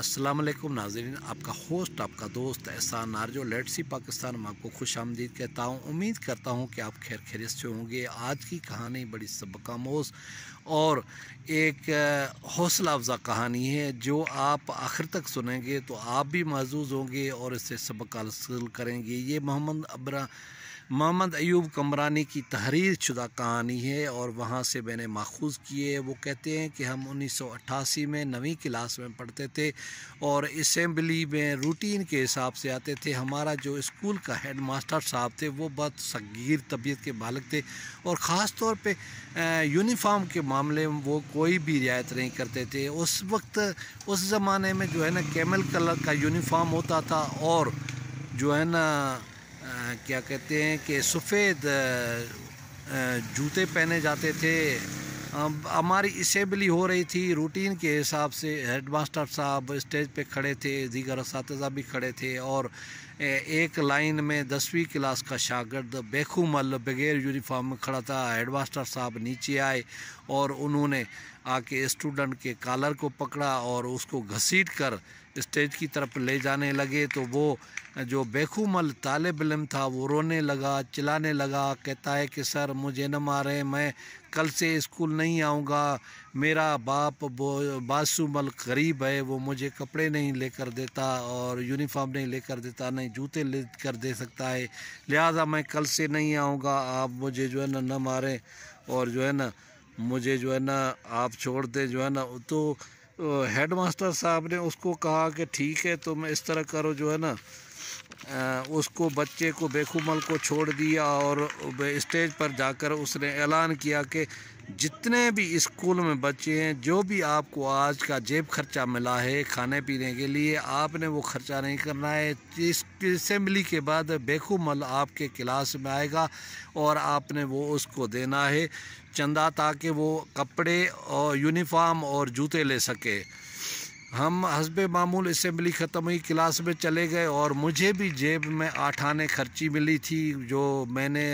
अस्सलाम वालेकुम नाजरीन आपका होस्ट आपका दोस्त एहसान नारजो लेट सी पाकिस्तान मैं आपको खुश आमदीद कहता हूँ उम्मीद करता हूँ कि आप खैर खैरियत से होंगे आज की कहानी बड़ी सबकामोज और एक हौसला अफजा कहानी है जो आप आखिर तक सुनेंगे तो आप भी महजूज होंगे और इससे सबक हासिल करेंगे ये मोहम्मद अब्रा मोहम्मद अयूब कमरानी की तहरीर शुदा कहानी है और वहाँ से मैंने माखूज किए वो कहते हैं कि हम 1988 में नवी क्लास में पढ़ते थे और इसम्बली में रूटीन के हिसाब से आते थे हमारा जो स्कूल का हेड मास्टर साहब थे वो बहुत सगीर तबीयत के बालक थे और ख़ास तौर पर यूनिफाम के मामले में वो कोई भी रियायत नहीं करते थे उस वक्त उस ज़माने में जो है ना कैमल कलर का यूनिफाम होता था और जो है ना क्या कहते हैं कि सफ़ेद जूते पहने जाते थे हमारी इसेबली हो रही थी रूटीन के हिसाब से हेड मास्टर साहब स्टेज पे खड़े थे दीगर इस भी खड़े थे और एक लाइन में दसवीं क्लास का शागिर्द बेखूमल बगैर यूनिफॉर्म में खड़ा था हेड मास्टर साहब नीचे आए और उन्होंने आके स्टूडेंट के कॉलर को पकड़ा और उसको घसीट कर स्टेज की तरफ ले जाने लगे तो वो जो बेखूमल तालब इलम था वो रोने लगा चिल्लाने लगा कहता है कि सर मुझे न मारें मैं कल से स्कूल नहीं आऊँगा मेरा बाप बासूमल गरीब है वो मुझे कपड़े नहीं लेकर देता और यूनिफॉर्म नहीं लेकर देता नहीं जूते ले कर दे सकता है लिहाजा मैं कल से नहीं आऊँगा आप मुझे जो है ना न मारें और जो है ना मुझे जो है ना आप छोड़ दें जो है ना तो हेड मास्टर साहब ने उसको कहा कि ठीक है तुम इस तरह करो जो है ना उसको बच्चे को बेखुमल को छोड़ दिया और स्टेज पर जाकर उसने ऐलान किया कि जितने भी स्कूल में बच्चे हैं जो भी आपको आज का जेब खर्चा मिला है खाने पीने के लिए आपने वो खर्चा नहीं करना है इस असम्बली के बाद बेखुमल आपके क्लास में आएगा और आपने वो उसको देना है चंदा ताकि वो कपड़े और यूनिफॉर्म और जूते ले सके हम हसब मामूल इसम्बली ख़त्म हुई क्लास में चले गए और मुझे भी जेब में आठ आने खर्ची मिली थी जो मैंने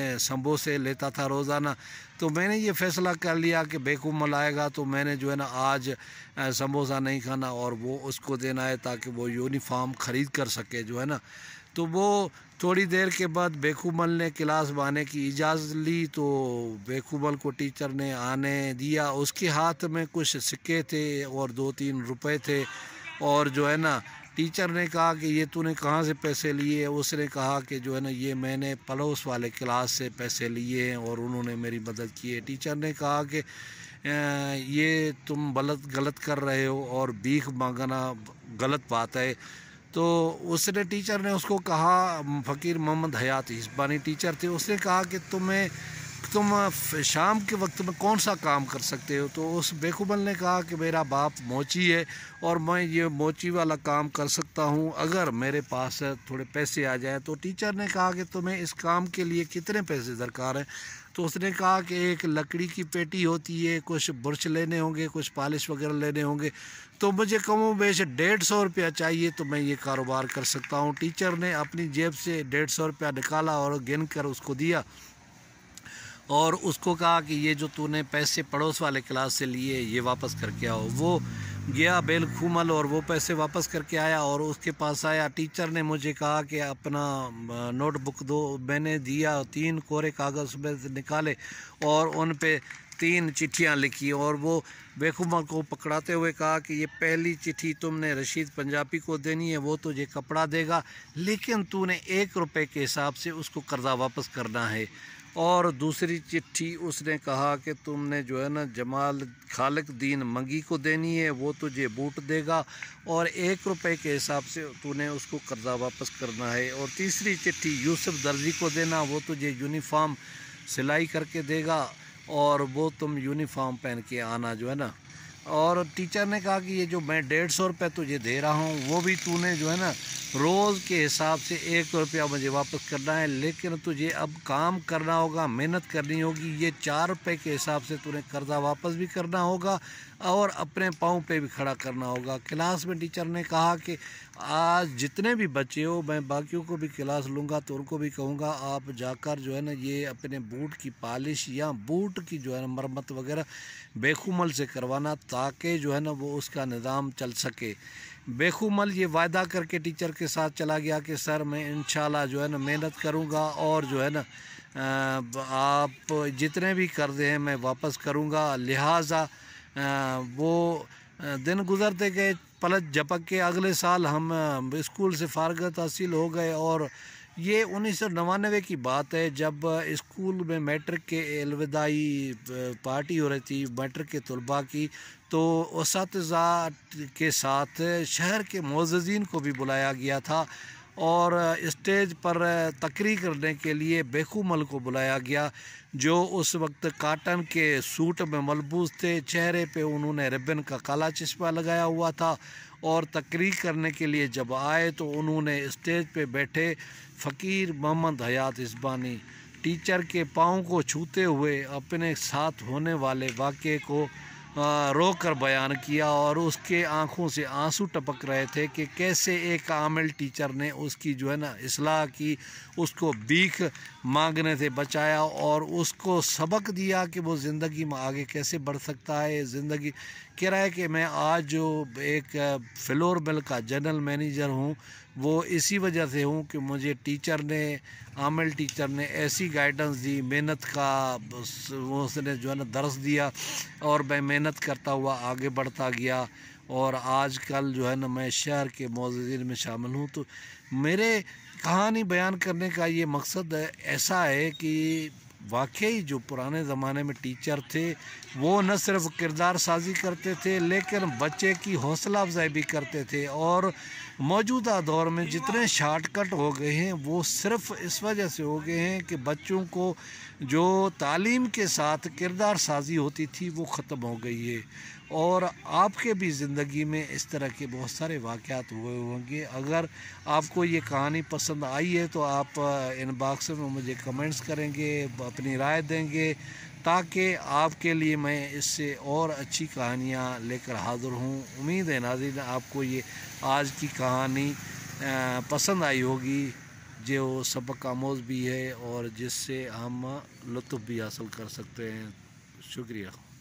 से लेता था रोज़ाना तो मैंने ये फ़ैसला कर लिया कि बेकूफ़ मलाएगा तो मैंने जो है ना आज समोसा नहीं खाना और वो उसको देना है ताकि वो यूनिफाम ख़रीद कर सके जो है ना तो वो थोड़ी देर के बाद बेकूमल ने क्लास बने की इजाज़त ली तो बेकूमल को टीचर ने आने दिया उसके हाथ में कुछ सिक्के थे और दो तीन रुपए थे और जो है ना टीचर ने कहा कि ये तूने कहाँ से पैसे लिए उसने कहा कि जो है ना ये मैंने पड़ोस वाले क्लास से पैसे लिए हैं और उन्होंने मेरी मदद की है टीचर ने कहा कि ये तुम गलत गलत कर रहे हो और भीख मांगना गलत बात है तो उसने टीचर ने उसको कहा फ़कीर मोहम्मद हयात हिस्बानी टीचर थे उसने कहा कि तुम्हें तुम शाम के वक्त में कौन सा काम कर सकते हो तो उस बेखुबल ने कहा कि मेरा बाप मोची है और मैं ये मोची वाला काम कर सकता हूँ अगर मेरे पास थोड़े पैसे आ जाए तो टीचर ने कहा कि तुम्हें इस काम के लिए कितने पैसे दरकार हैं तो उसने कहा कि एक लकड़ी की पेटी होती है कुछ ब्रश लेने होंगे कुछ पॉलिश वगैरह लेने होंगे तो मुझे कमो बेश डेढ़ सौ रुपया चाहिए तो मैं ये कारोबार कर सकता हूँ टीचर ने अपनी जेब से डेढ़ सौ रुपया निकाला और गिन कर उसको दिया और उसको कहा कि ये जो तूने पैसे पड़ोस वाले क्लास से लिए ये वापस करके आओ वो गया बेलखूमल और वो पैसे वापस करके आया और उसके पास आया टीचर ने मुझे कहा कि अपना नोटबुक दो मैंने दिया तीन कोरे कागज़ में निकाले और उन पे तीन चिट्ठियां लिखी और वो बेखुमा को पकड़ाते हुए कहा कि ये पहली चिट्ठी तुमने रशीद पंजाबी को देनी है वो तुझे कपड़ा देगा लेकिन तूने एक रुपए के हिसाब से उसको कर्जा वापस करना है और दूसरी चिट्ठी उसने कहा कि तुमने जो है ना जमाल खालक दीन मंगी को देनी है वो तुझे बूट देगा और एक रुपए के हिसाब से तूने उसको कर्जा वापस करना है और तीसरी चिट्ठी यूसुफ दर्जी को देना वो तुझे यूनिफॉर्म सिलाई करके देगा और वो तुम यूनिफॉर्म पहन के आना जो है ना और टीचर ने कहा कि ये जो मैं डेढ़ सौ रुपये तुझे दे रहा हूँ वो भी तूने जो है ना रोज़ के हिसाब से एक रुपया मुझे वापस करना है लेकिन तुझे अब काम करना होगा मेहनत करनी होगी ये चार रुपये के हिसाब से तूने कर्जा वापस भी करना होगा और अपने पाँव पे भी खड़ा करना होगा क्लास में टीचर ने कहा कि आज जितने भी बच्चे हो मैं बाकियों को भी क्लास लूँगा तो उनको भी कहूँगा आप जाकर जो है ना ये अपने बूट की पालिश या बूट की जो है ना मरम्मत वगैरह बेखुमल से करवाना ताकि जो है ना वो उसका निज़ाम चल सके बेखुमल ये वायदा करके टीचर के साथ चला गया कि सर मैं इन जो है ना मेहनत करूँगा और जो है न आप जितने भी कर दें मैं वापस करूँगा लिहाजा वो दिन गुजरते गए पलट झपक के अगले साल हम स्कूल से फारगत हासिल हो गए और ये उन्नीस सौ नवानवे की बात है जब स्कूल में मैट्रिक के अलविदाई पार्टी हो रही थी मैट्रिक के तलबा की तो उस के साथ शहर के मोजीन को भी बुलाया गया था और स्टेज पर तकरी करने के लिए बेखूमल को बुलाया गया जो उस वक्त काटन के सूट में मलबूस थे चेहरे पे उन्होंने रिबन का काला चश्मा लगाया हुआ था और तकरीर करने के लिए जब आए तो उन्होंने स्टेज पे बैठे फ़कीर मोहम्मद हयात इसबानी टीचर के पाँव को छूते हुए अपने साथ होने वाले वाक़े को रो कर बयान किया और उसके आंखों से आंसू टपक रहे थे कि कैसे एक आमिल टीचर ने उसकी जो है ना असलाह की उसको भीख मांगने से बचाया और उसको सबक दिया कि वो ज़िंदगी में आगे कैसे बढ़ सकता है ज़िंदगी कह रहा है कि मैं आज जो एक फ्लोर मिल का जनरल मैनेजर हूँ वो इसी वजह से हूँ कि मुझे टीचर ने आमिल टीचर ने ऐसी गाइडेंस दी मेहनत का उसने जो है ना दर्स दिया और मैं मेहनत करता हुआ आगे बढ़ता गया और आज कल जो है ना मैं शहर के मोजीन में शामिल हूँ तो मेरे कहानी बयान करने का ये मकसद ऐसा है कि वाकई जो पुराने ज़माने में टीचर थे वो न सिर्फ किरदार साजी करते थे लेकिन बच्चे की हौसला अफजाई भी करते थे और मौजूदा दौर में जितने शार्टकट हो गए हैं वो सिर्फ इस वजह से हो गए हैं कि बच्चों को जो तालीम के साथ किरदार साजी होती थी वो ख़त्म हो गई है और आपके भी ज़िंदगी में इस तरह के बहुत सारे वाक़ात हुए होंगे अगर आपको ये कहानी पसंद आई है तो आप इन बॉक्स में मुझे कमेंट्स करेंगे अपनी राय देंगे ताकि आपके लिए मैं इससे और अच्छी कहानियाँ लेकर हाज़िर हूँ उम्मीद है नाजिन आपको ये आज की कहानी पसंद आई होगी जो सबक आमोज भी है और जिससे हम लुत्फ़ भी हासिल कर सकते हैं शुक्रिया